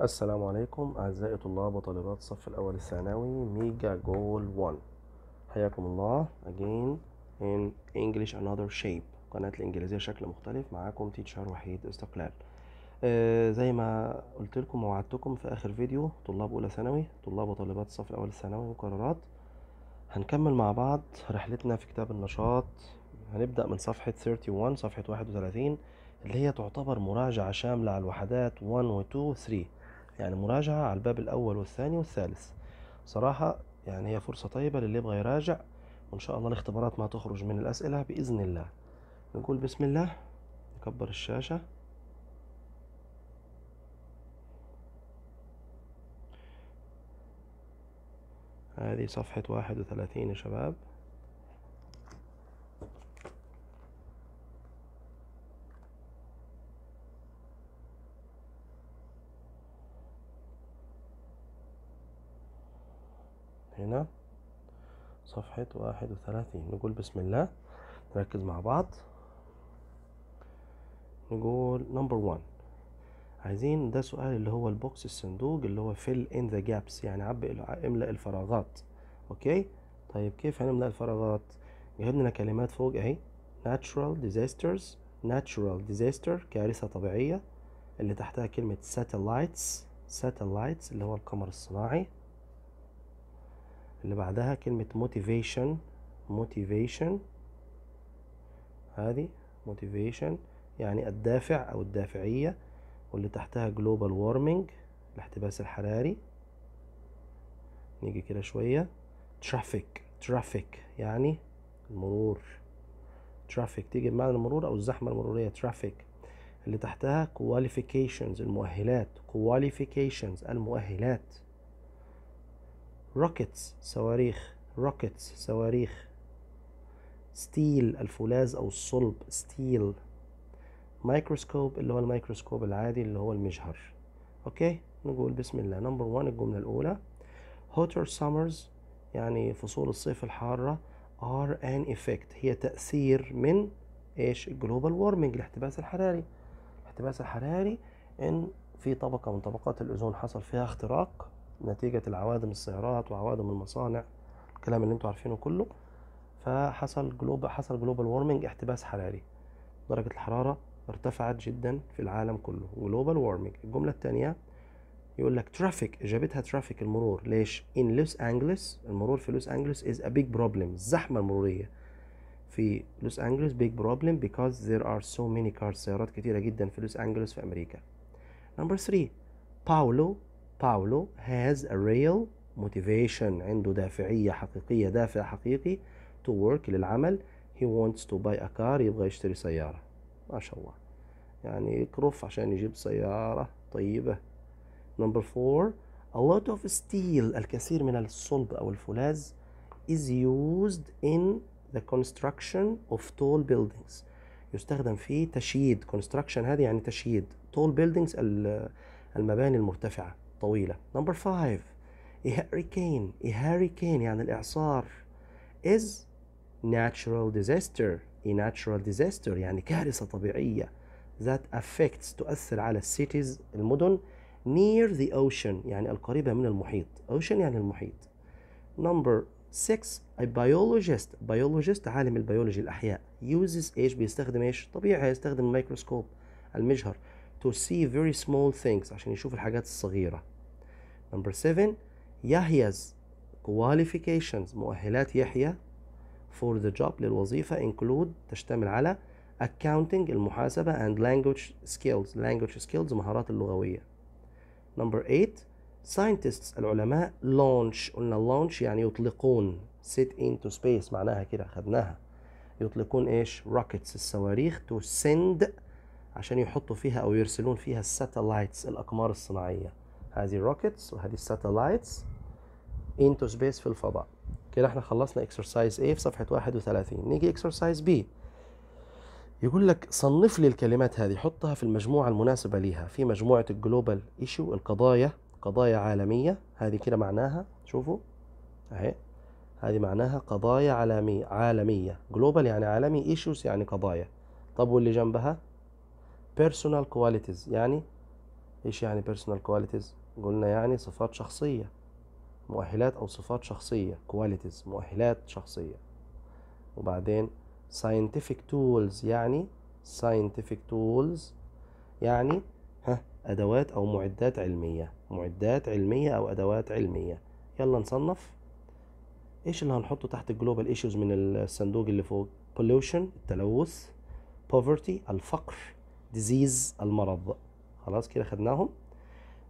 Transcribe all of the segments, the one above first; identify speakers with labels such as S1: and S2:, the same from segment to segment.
S1: السلام عليكم أعزائي طلاب وطالبات الصف الأول الثانوي ميجا جول 1 حياكم الله again in English another shape قناة الإنجليزية شكل مختلف معاكم تيتشر وحيد استقلال آه زي ما قلت لكم ووعدتكم في آخر فيديو طلاب أولى ثانوي طلاب وطالبات الصف الأول الثانوي مقررات هنكمل مع بعض رحلتنا في كتاب النشاط هنبدأ من صفحة 31 صفحة 31 اللي هي تعتبر مراجعة شاملة على الوحدات 1 و 2 و 3 يعني مراجعة على الباب الأول والثاني والثالث صراحة يعني هي فرصة طيبة للي يبغى يراجع وإن شاء الله الاختبارات ما تخرج من الأسئلة بإذن الله نقول بسم الله نكبر الشاشة هذه صفحة واحد وثلاثين يا شباب صفحة واحد وثلاثين نقول بسم الله نركز مع بعض نقول نمبر 1 عايزين ده سؤال اللي هو البوكس الصندوق اللي هو fill in the gaps يعني عبئ املأ الفراغات اوكي طيب كيف هنملأ الفراغات جايب لنا كلمات فوق اهي natural disasters natural disaster كارثة طبيعية اللي تحتها كلمة satellites satellites اللي هو القمر الصناعي اللي بعدها كلمة motivation motivation هذه motivation يعني الدافع أو الدافعية واللي تحتها global warming الاحتباس الحراري نيجي كده شوية traffic traffic يعني المرور traffic تيجي بمعنى المرور أو الزحمة المرورية traffic اللي تحتها qualifications المؤهلات qualifications المؤهلات rockets صواريخ rockets صواريخ steel الفولاذ أو الصلب steel microscope اللي هو الميكروسكوب العادي اللي هو المجهر أوكي نقول بسم الله نمبر 1 الجملة الأولى hotter summers يعني فصول الصيف الحارة are an effect هي تأثير من ايش الجلوبال وورمنج الاحتباس الحراري الاحتباس الحراري ان في طبقة من طبقات الأوزون حصل فيها اختراق نتيجة العوادم السيارات وعوادم المصانع الكلام اللي انتوا عارفينه كله فحصل جلوب حصل جلوبال وورمنج احتباس حراري درجة الحرارة ارتفعت جدا في العالم كله جلوبال وورمنج الجملة الثانية يقول لك ترافيك اجابتها ترافيك المرور ليش ان لوس انجلس المرور في لوس انجلس از ا بيج بروبلم الزحمه المروريه في لوس انجلس بيج بروبلم بيكوز ذير ار سو ماني كارز سيارات كتيره جدا في لوس انجلس في امريكا نمبر 3 باولو باولو has a real motivation عنده دافعية حقيقية دافع حقيقي to work للعمل he wants to buy a car يبغى يشتري سيارة ما شاء الله يعني يكرف عشان يجيب سيارة طيبة number four a lot of steel الكثير من الصلب أو الفولاذ is used in the construction of tall buildings يستخدم في تشييد construction هذه يعني تشييد tall buildings المباني المرتفعة طويلة نمبر 5 hurricane a hurricane يعني الإعصار is natural disaster a natural disaster يعني كارثة طبيعية that affects تؤثر على cities المدن near the ocean يعني القريبة من المحيط ocean يعني المحيط number 6 a biologist biologist عالم البيولوجي الأحياء uses ايش بيستخدم ايش طبيعي يستخدم الميكروسكوب المجهر to see very small things عشان يشوف الحاجات الصغيرة Number 7 يحيى's qualifications مؤهلات يحيى for the job للوظيفة include تشتمل على accounting المحاسبة and language skills language skills مهارات اللغوية number 8 scientists العلماء launch قلنا launch يعني يطلقون set into space معناها كده خدناها يطلقون ايش rockets الصواريخ to send عشان يحطوا فيها او يرسلون فيها الساتلايتس الاقمار الصناعيه هذه الروكتس وهذه الساتلايتس انتو سبيس في الفضاء كده احنا خلصنا اكسرسايز A في صفحة 31 نيجي اكسرسايز B يقول لك صنف لي الكلمات هذه حطها في المجموعة المناسبة ليها في مجموعة الجلوبال ايشو القضايا قضايا عالمية هذه كده معناها شوفوا اهي هذه معناها قضايا عالمية عالمية جلوبال يعني عالمي ايشوز يعني قضايا طب واللي جنبها بيرسونال كواليتيز يعني ايش يعني بيرسونال كواليتيز قلنا يعني صفات شخصية مؤهلات أو صفات شخصية كواليتيز مؤهلات شخصية وبعدين scientific tools يعني scientific tools يعني ها أدوات أو معدات علمية معدات علمية أو أدوات علمية يلا نصنف إيش اللي هنحطه تحت الجلوبال ايشوز من الصندوق اللي فوق pollution التلوث poverty الفقر disease المرض خلاص كده خدناهم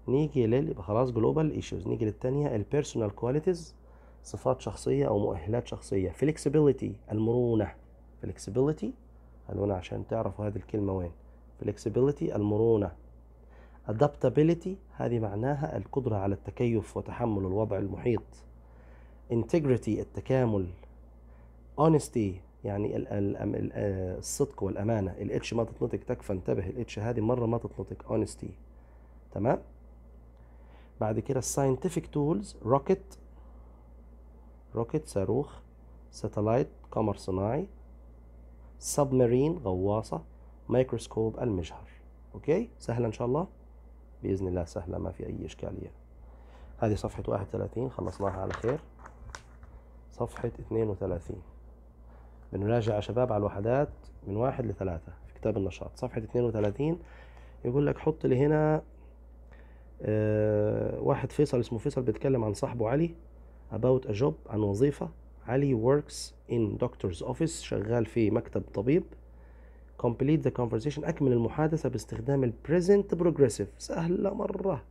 S1: نيجي لل يبقى خلاص جلوبال ايشوز نيجي للثانيه البيرسونال كواليتيز صفات شخصيه او مؤهلات شخصيه فليكسيبيليتي المرونه فليكسيبيليتي هنا عشان تعرفوا هذه الكلمه وين فليكسيبيليتي المرونه adaptability هذه معناها القدرة على التكيف وتحمل الوضع المحيط integrity التكامل honesty يعني ال ال ال الصدق والأمانة الاتش ما تتنطق تكفى انتبه الاتش هذه مرة ما تتنطق honesty تمام بعد كده الساينتفك تولز روكت روكت صاروخ ساتلايت قمر صناعي سبمارين غواصة مايكروسكوب المجهر اوكي سهلة ان شاء الله باذن الله سهلة ما في اي اشكالية هذه صفحة 31 خلصناها على خير صفحة 32 بنراجع يا شباب على الوحدات من واحد لثلاثة في كتاب النشاط صفحة 32 يقول لك حط لي هنا آه، واحد فيصل اسمه فيصل بيتكلم عن صاحبه علي about a job عن وظيفة علي works in doctor's office شغال في مكتب طبيب complete the conversation أكمل المحادثة باستخدام ال present progressive سهلة مرة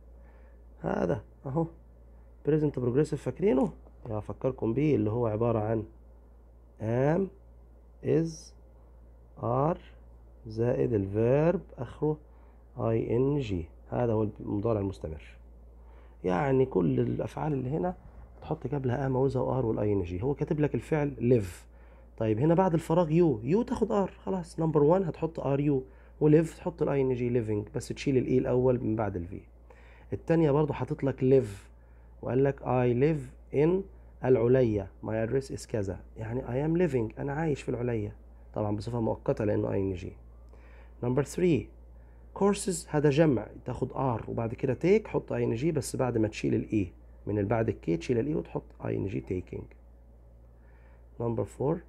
S1: هذا أهو present progressive فاكرينه؟ أفكركم بيه اللي هو عبارة عن am is are زائد الفيرب آخره ing هذا هو المضارع المستمر يعني كل الافعال اللي هنا تحط قبلها ام وزا وار والاي ان جي هو كاتب لك الفعل ليف طيب هنا بعد الفراغ يو يو تاخد ار خلاص نمبر 1 هتحط ار يو وليف تحط الاي ان جي ليفنج بس تشيل الاي الاول من بعد الفي الثانيه برضه حاطط لك ليف وقال لك اي ليف ان العليا ماي ادريس از كذا يعني اي ام ليفنج انا عايش في العليا طبعا بصفه مؤقته لانه اي ان جي نمبر 3 كورسز هذا جمع تاخد ار وبعد كده تيك حط اي ان جي بس بعد ما تشيل الاي e. من اللي بعد الكي تشيل الاي e وتحط اي ان جي تيكينج نمبر 4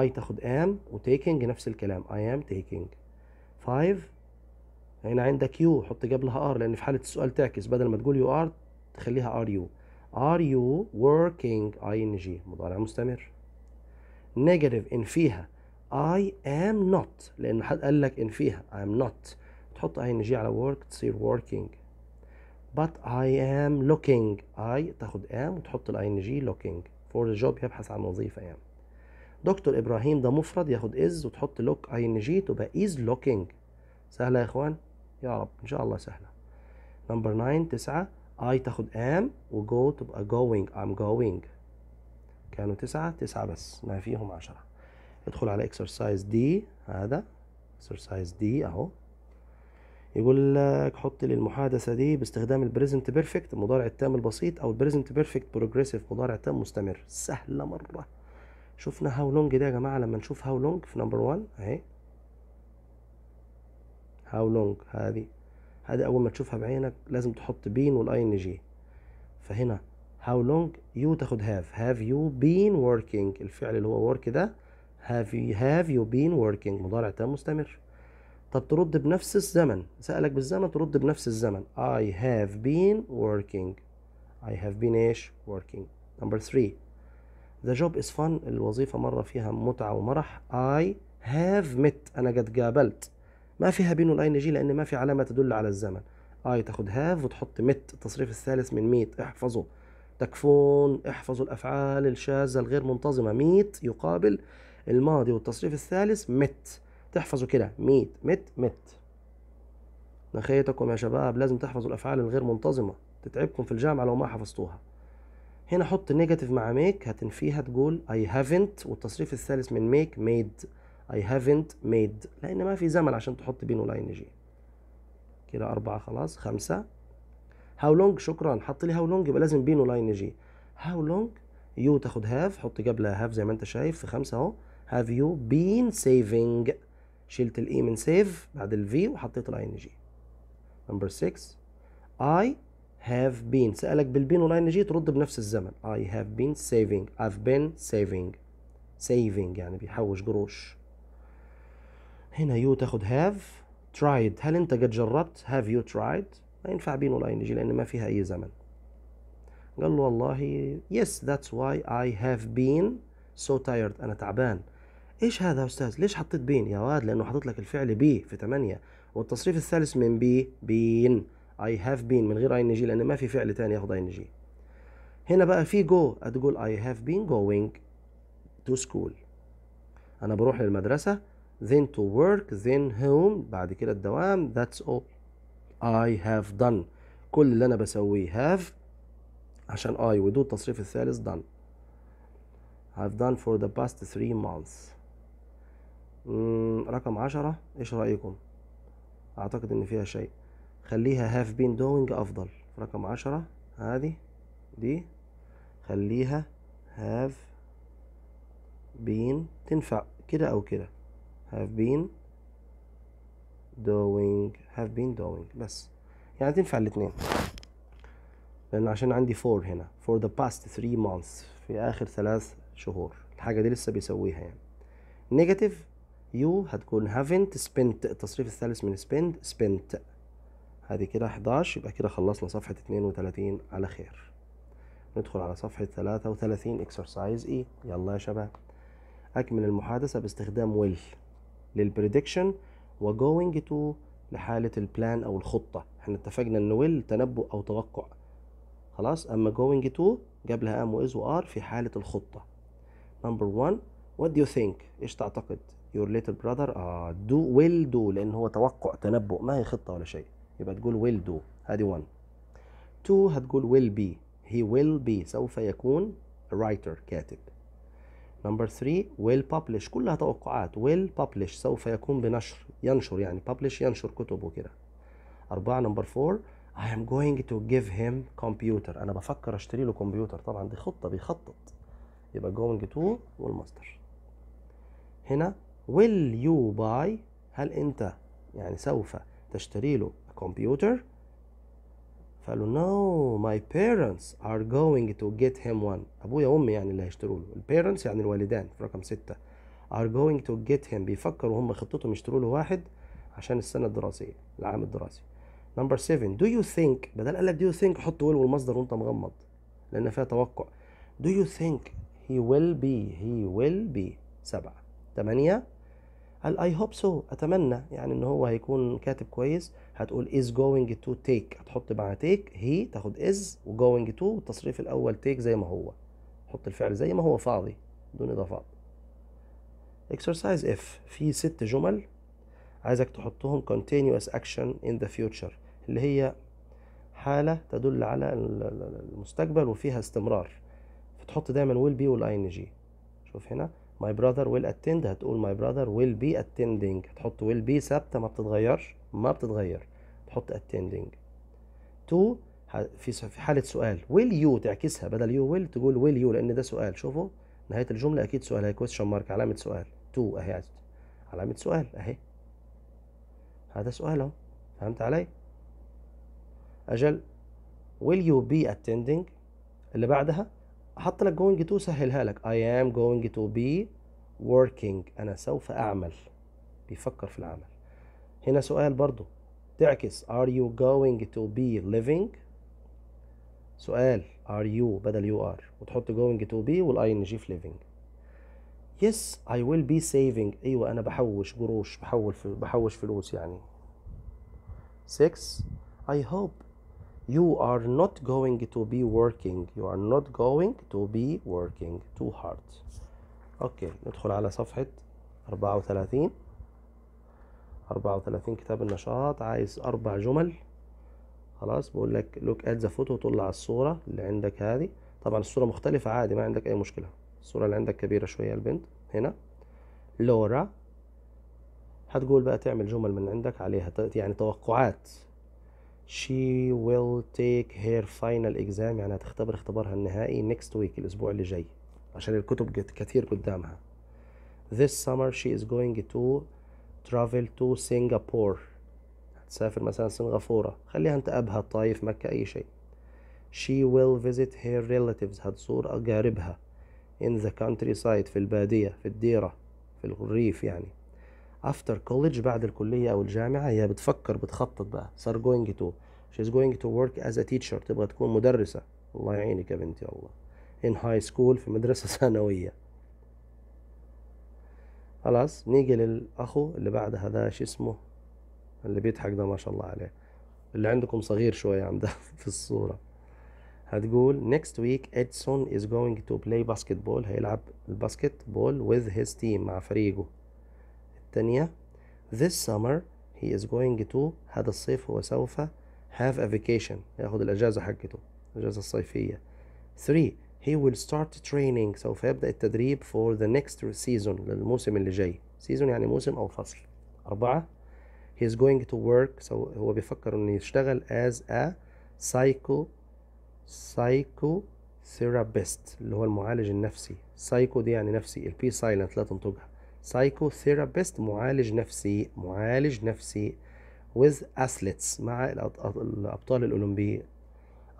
S1: اي تاخد ام وتيكينج نفس الكلام اي ام تيكينج 5 هنا عندك يو حط قبلها ار لان في حاله السؤال تعكس بدل ما تقول يو ار تخليها ار يو ار يو وركينج اي ان جي مضارع مستمر نيجاتيف ان فيها اي ام نوت لأن حد قال لك إن فيها اي ام نوت تحط اي ان جي على work تصير working but I am looking I تاخد am وتحط الاي ان جي looking for the job يبحث عن وظيفة am دكتور إبراهيم ده مفرد ياخد is وتحط look اي ان جي تبقى is looking سهلة يا إخوان يا رب إن شاء الله سهلة نمبر 9 تسعة I تاخد am وجو تبقى going I'm going كانوا تسعة تسعة بس ما فيهم عشرة ادخل على exercise D هذا exercise D أهو يقول لك حط لي المحادثة دي باستخدام البريزنت بيرفكت المضارع التام البسيط أو البريزنت بيرفكت بروجريسيف مضارع تام مستمر سهلة مرة شفنا هاو لونج ده يا جماعة لما نشوف هاو لونج في نمبر 1 أهي هاو لونج هذه هذه أول ما تشوفها بعينك لازم تحط بين والآي إن جي فهنا هاو لونج يو تاخد هاف هاف يو بين working الفعل اللي هو work ده have you, have you been working مضارع تام مستمر طب ترد بنفس الزمن سألك بالزمن ترد بنفس الزمن I have been working I have been ايش working number three the job is fun الوظيفة مرة فيها متعة ومرح I have met أنا قد قابلت ما فيها بين الاي جي لأن ما في علامة تدل على الزمن I تاخد have وتحط met التصريف الثالث من meet احفظه تكفون احفظوا الأفعال الشاذة الغير منتظمة meet يقابل الماضي والتصريف الثالث met تحفظوا كده ميت مت مت نخيتكم يا شباب لازم تحفظوا الافعال الغير منتظمه تتعبكم في الجامعه لو ما حفظتوها هنا حط نيجاتيف مع ميك هتنفيها تقول اي هافنت والتصريف الثالث من ميك ميد اي هافنت ميد لان ما في زمن عشان تحط بينه ولا ان جي كده أربعة خلاص خمسة هاو لونج شكرا حط لي هاو لونج يبقى لازم بينه لاين ان جي هاو لونج يو تاخد هاف حط قبلها هاف زي ما انت شايف في خمسة اهو هاف يو بين سيفينج شلت الاي e من سيف بعد الفي وحطيت الاي ان جي نمبر 6 اي هاف بين سألك بالبين والاي ان جي ترد بنفس الزمن اي هاف بين saving I've بين سيفينج سيفينج يعني بيحوش قروش هنا يو تاخد هاف tried هل انت قد جربت have you tried ما ينفع بين ان جي لان ما فيها اي زمن قال له والله yes that's why I have been so tired أنا تعبان ايش هذا يا استاذ ليش حطيت بين يا واد لانه حطيت لك الفعل بي في 8 والتصريف الثالث من بي بين اي هاف بين من غير اي ان جي لان ما في فعل ثاني ياخذ اي ان جي هنا بقى في جو تقول اي هاف بين جوينج تو سكول انا بروح للمدرسه then to work then home بعد كده الدوام that's all I have done كل اللي انا بسويه have عشان I ودو التصريف الثالث done I've done for the past three months رقم عشرة ايش رأيكم اعتقد ان فيها شيء خليها هاف بين دوينج افضل رقم عشرة هذه دي خليها هاف بين تنفع كده او كده have been doing have been doing بس يعني تنفع الاتنين لان عشان عندي for هنا for the past three months في اخر ثلاث شهور الحاجة دي لسه بيسويها يعني negative يو هتكون هافنت سبنت التصريف الثالث من سبنت سبنت هذه كده 11 يبقى كده خلصنا صفحة 32 على خير ندخل على صفحة 33 اكسرسايز اي يلا يا شباب أكمل المحادثة باستخدام ويل للبريدكشن وجوينج تو لحالة البلان أو الخطة احنا اتفقنا إن ويل تنبؤ أو توقع خلاص أما جوينج تو جاب لها أم وإز وآر في حالة الخطة نمبر 1 what do you think ايش تعتقد يور ليتل براذر اه دو ويل دو لان هو توقع تنبؤ ما هي خطه ولا شيء يبقى تقول ويل دو هذه 1 2 هتقول ويل بي هي ويل بي سوف يكون رايتر كاتب نمبر 3 ويل publish كلها توقعات ويل publish سوف يكون بنشر ينشر يعني publish ينشر كتب وكده أربعة نمبر 4 I am going to give him computer أنا بفكر أشتري له كمبيوتر طبعا دي خطة بيخطط يبقى going to والماستر هنا will you buy هل انت يعني سوف تشتري له كمبيوتر فقال له no my parents are going to get him one ابويا وامي يعني اللي هيشتروا له البيرنتس يعني الوالدان في رقم ستة are going to get him بيفكروا هم خطتهم يشتروا له واحد عشان السنة الدراسية العام الدراسي نمبر 7 do you think بدل قال لك do you think حط will والمصدر وانت مغمض لان فيها توقع do you think he will be he will be سبعة ثمانية قال اي هوب سو اتمنى يعني ان هو هيكون كاتب كويس هتقول از جوينج تو تيك هتحط مع تيك هي تاخد از وجوينج تو والتصريف الاول تيك زي ما هو حط الفعل زي ما هو فاضي دون اضافات اكسرسايز اف في ست جمل عايزك تحطهم continuous action in the future اللي هي حالة تدل على المستقبل وفيها استمرار فتحط دايما will be ان جي شوف هنا my brother will attend هتقول my brother will be attending هتحط will be ثابتة ما بتتغيرش ما بتتغير تحط attending to في في حالة سؤال will you تعكسها بدل you will تقول will you لأن ده سؤال شوفوا نهاية الجملة أكيد سؤال هي question mark علامة سؤال to أهي علامة سؤال أهي هذا سؤال أهو فهمت علي؟ أجل will you be attending اللي بعدها حط لك going to سهلها لك I am going to be working انا سوف اعمل بيفكر في العمل هنا سؤال برضو تعكس are you going to be living سؤال are you بدل you are وتحط going to be والاي ان جي في living yes I will be saving ايوه انا بحوش قروش بحول في بحوش فلوس يعني 6 I hope you are not going to be working you are not going to be working too hard اوكي ندخل على صفحة 34 34 كتاب النشاط عايز اربع جمل خلاص بقول لك لوك ات ذا فوتو طلع الصورة اللي عندك هذه طبعا الصورة مختلفة عادي ما عندك اي مشكلة الصورة اللي عندك كبيرة شوية البنت هنا لورا هتقول بقى تعمل جمل من عندك عليها يعني توقعات she will take her final exam يعني هتختبر اختبارها النهائي next week الأسبوع اللي جاي عشان الكتب كتير قدامها this summer she is going to travel to Singapore هتسافر مثلا سنغافورة خليها انت أبها الطايف مكة أي شيء she will visit her relatives هتزور أقاربها in the countryside في البادية في الديرة في الريف يعني افتر كوليدج بعد الكليه او الجامعه هي بتفكر بتخطط بقى صار جوينج تو شي از جوينج تو ورك از ا تيتشر تبغى تكون مدرسه الله يعينك يا بنتي الله ان هاي سكول في مدرسه ثانويه خلاص نيجي للاخو اللي بعد هذا شو اسمه اللي بيضحك ده ما شاء الله عليه اللي عندكم صغير شويه عن ده في الصوره هتقول next week Edson is going to play basketball هيلعب الباسكت بول with his team مع فريقه الثانية this summer he is going to هذا الصيف هو سوف have a vacation ياخد الأجازة حقته الأجازة الصيفية 3 he will start training سوف يبدأ التدريب for the next season للموسم اللي جاي season يعني موسم أو فصل أربعة he is going to work so هو بيفكر إنه يشتغل as a psycho psychotherapist اللي هو المعالج النفسي psycho دي يعني نفسي البي سايلنت لا تنطقها سايكوثيرابيست معالج نفسي معالج نفسي with athletes مع الابطال الاولمبيين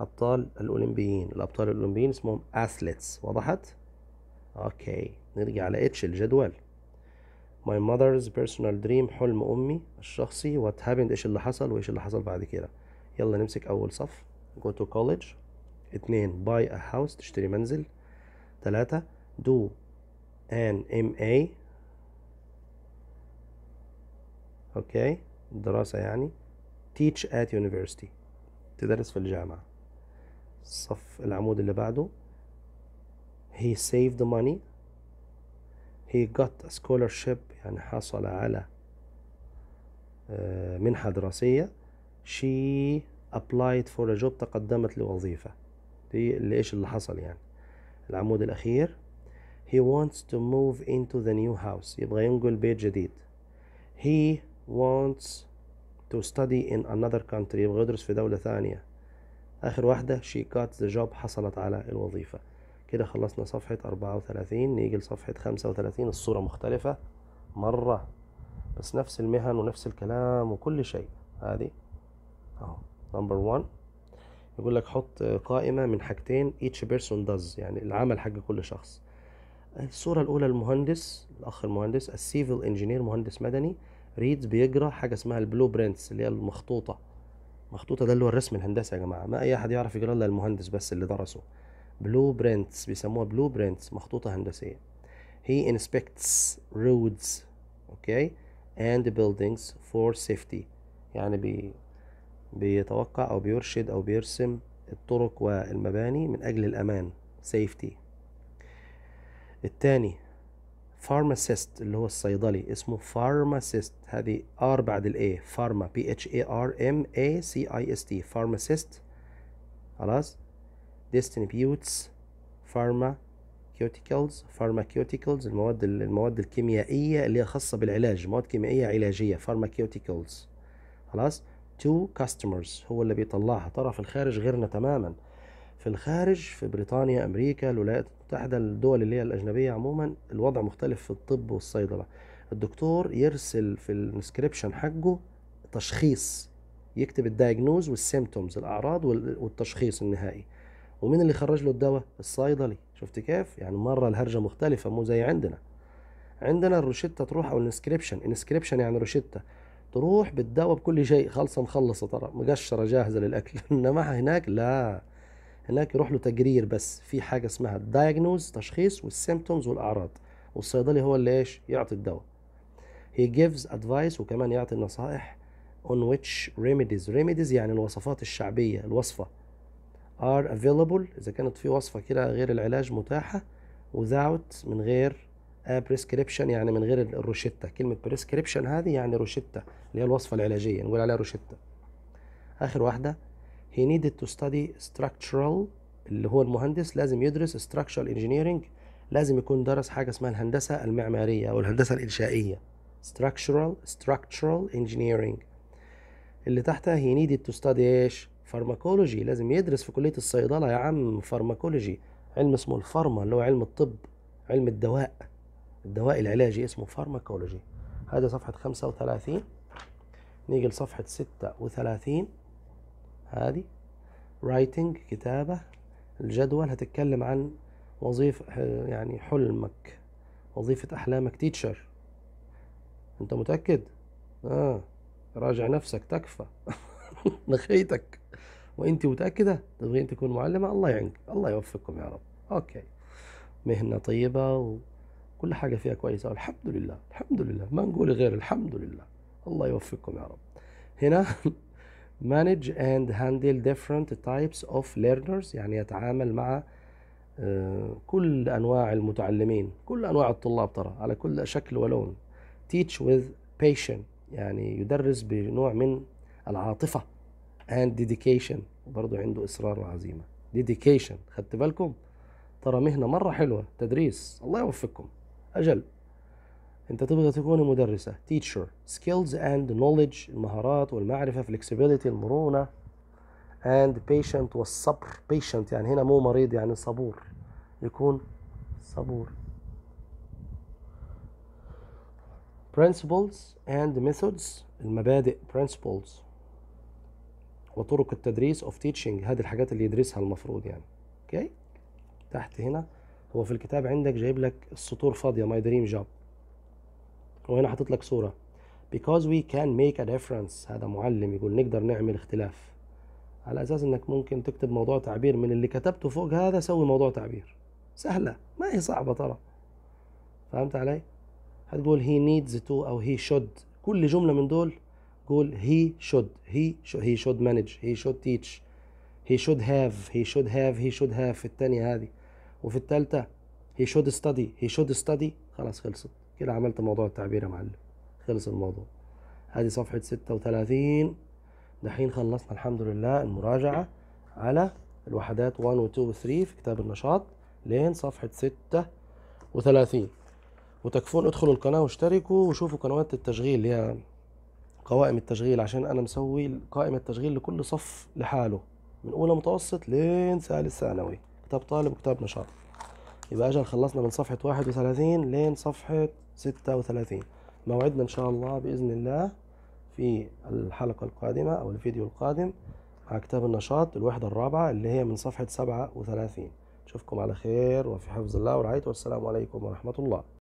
S1: ابطال الاولمبيين الابطال الاولمبيين اسمهم athletes وضحت اوكي نرجع على اتش الجدول my mother's personal dream حلم امي الشخصي what happened ايش اللي حصل وايش اللي حصل بعد كده يلا نمسك اول صف go to college اتنين buy a house تشتري منزل تلاتة do an MA اوكي دراسة يعني teach at university تدرس في الجامعة الصف العمود اللي بعده he saved money he got a scholarship يعني حصل على آه، منحة دراسية she applied for a job تقدمت لوظيفة دي اللي ايش اللي حصل يعني العمود الأخير he wants to move into the new house يبغى ينقل بيت جديد he wants to study in another country يبغى يدرس في دولة ثانية آخر واحدة she got the job حصلت على الوظيفة كده خلصنا صفحة أربعة وثلاثين نيجي لصفحة خمسة وثلاثين الصورة مختلفة مرة بس نفس المهن ونفس الكلام وكل شيء هذه اهو نمبر 1 يقول لك حط قائمة من حاجتين each person does يعني العمل حق كل شخص الصورة الأولى المهندس الأخ المهندس السيفل انجينير مهندس مدني ريدز بيقرا حاجه اسمها البلو برينتس اللي هي المخطوطه مخطوطه ده اللي هو الرسم الهندسي يا جماعه ما اي احد يعرف يقرا الا المهندس بس اللي درسه بلو برينتس بيسموها بلو برينتس مخطوطه هندسيه هي inspects roads اوكي and buildings for safety يعني بي بيتوقع او بيرشد او بيرسم الطرق والمباني من اجل الامان safety التاني فارماسيست اللي هو الصيدلي اسمه فارماسيست هذه ار بعد الاي فارما بي اتش اي ار ام اي سي اي اس تي فارماسيست خلاص ديستنبيوتس فارما كيوتيكلز كيوتيكلز المواد المواد الكيميائيه اللي هي خاصه بالعلاج مواد كيميائيه علاجيه فارما كيوتيكلز خلاص تو كاستمرز هو اللي بيطلعها طرف الخارج غيرنا تماما في الخارج في بريطانيا امريكا الولايات المتحده الدول اللي هي الاجنبيه عموما الوضع مختلف في الطب والصيدله الدكتور يرسل في الانسكريبشن حقه تشخيص يكتب الدايجنوز والسيمتومز الاعراض والتشخيص النهائي ومين اللي خرج له الدواء الصيدلي شفت كيف يعني مره الهرجه مختلفه مو زي عندنا عندنا الروشتة تروح او الانسكريبشن انسكريبشن يعني روشتة تروح بالدواء بكل شيء خالصه مخلصه ترى مقشره جاهزه للاكل انما هناك لا هناك يروح له تجرير بس في حاجه اسمها الدايجنوز تشخيص والسيمبتومز والاعراض والصيدلي هو اللي ايش يعطي الدواء هي جيفز ادفايس وكمان يعطي النصائح on which remedies remedies يعني الوصفات الشعبيه الوصفه are available اذا كانت في وصفه كده غير العلاج متاحه without من غير a prescription يعني من غير الروشتة كلمة prescription هذه يعني روشتة اللي هي الوصفة العلاجية نقول عليها روشتة آخر واحدة he needed to study structural اللي هو المهندس لازم يدرس structural engineering لازم يكون درس حاجة اسمها الهندسة المعمارية أو الهندسة الإنشائية structural structural engineering اللي تحتها he needed to study ايش فارماكولوجي لازم يدرس في كلية الصيدلة يا عم فارماكولوجي علم اسمه الفارما اللي هو علم الطب علم الدواء الدواء العلاجي اسمه فارماكولوجي هذا صفحة 35 نيجي لصفحة 36 هذه رايتنج كتابة الجدول هتتكلم عن وظيفة يعني حلمك وظيفة أحلامك تيتشر أنت متأكد؟ آه راجع نفسك تكفى نخيتك وأنت متأكدة تبغين تكون معلمة الله يعينك الله يوفقكم يا رب أوكي مهنة طيبة وكل حاجة فيها كويسة والحمد لله الحمد لله ما نقول غير الحمد لله الله يوفقكم يا رب هنا manage and handle different types of learners يعني يتعامل مع آه، كل أنواع المتعلمين كل أنواع الطلاب ترى على كل شكل ولون teach with patience يعني يدرس بنوع من العاطفة and dedication وبرضه عنده إصرار وعزيمة dedication خدت بالكم ترى مهنة مرة حلوة تدريس الله يوفقكم أجل انت تبغى تكون مدرسة teacher skills and knowledge المهارات والمعرفة flexibility المرونة and patient والصبر patient يعني هنا مو مريض يعني صبور يكون صبور principles and methods المبادئ principles وطرق التدريس of teaching هذه الحاجات اللي يدرسها المفروض يعني اوكي okay. تحت هنا هو في الكتاب عندك جايب لك السطور فاضية ماي دريم جاب وهنا حاطط لك صوره because we can make a difference هذا معلم يقول نقدر نعمل اختلاف على اساس انك ممكن تكتب موضوع تعبير من اللي كتبته فوق هذا سوي موضوع تعبير سهله ما هي صعبه ترى فهمت علي هتقول he needs to او he should كل جمله من دول قول he should he should he should manage he should teach he should have he should have he should have في الثانيه هذه وفي الثالثه he should study he should study خلاص خلصت كده عملت موضوع التعبير يا معلم خلص الموضوع هذه صفحة 36 دحين خلصنا الحمد لله المراجعة على الوحدات 1 و 2 و 3 في كتاب النشاط لين صفحة 36 وتكفون ادخلوا القناة واشتركوا وشوفوا قنوات التشغيل اللي هي قوائم التشغيل عشان انا مسوي قائمة التشغيل لكل صف لحاله من اولى متوسط لين ثالث ثانوي كتاب طالب وكتاب نشاط يبقى اجل خلصنا من صفحة 31 لين صفحة 36 موعدنا إن شاء الله بإذن الله في الحلقة القادمة أو الفيديو القادم مع كتاب النشاط الوحدة الرابعة اللي هي من صفحة 37 اشوفكم على خير وفي حفظ الله ورعايته والسلام عليكم ورحمة الله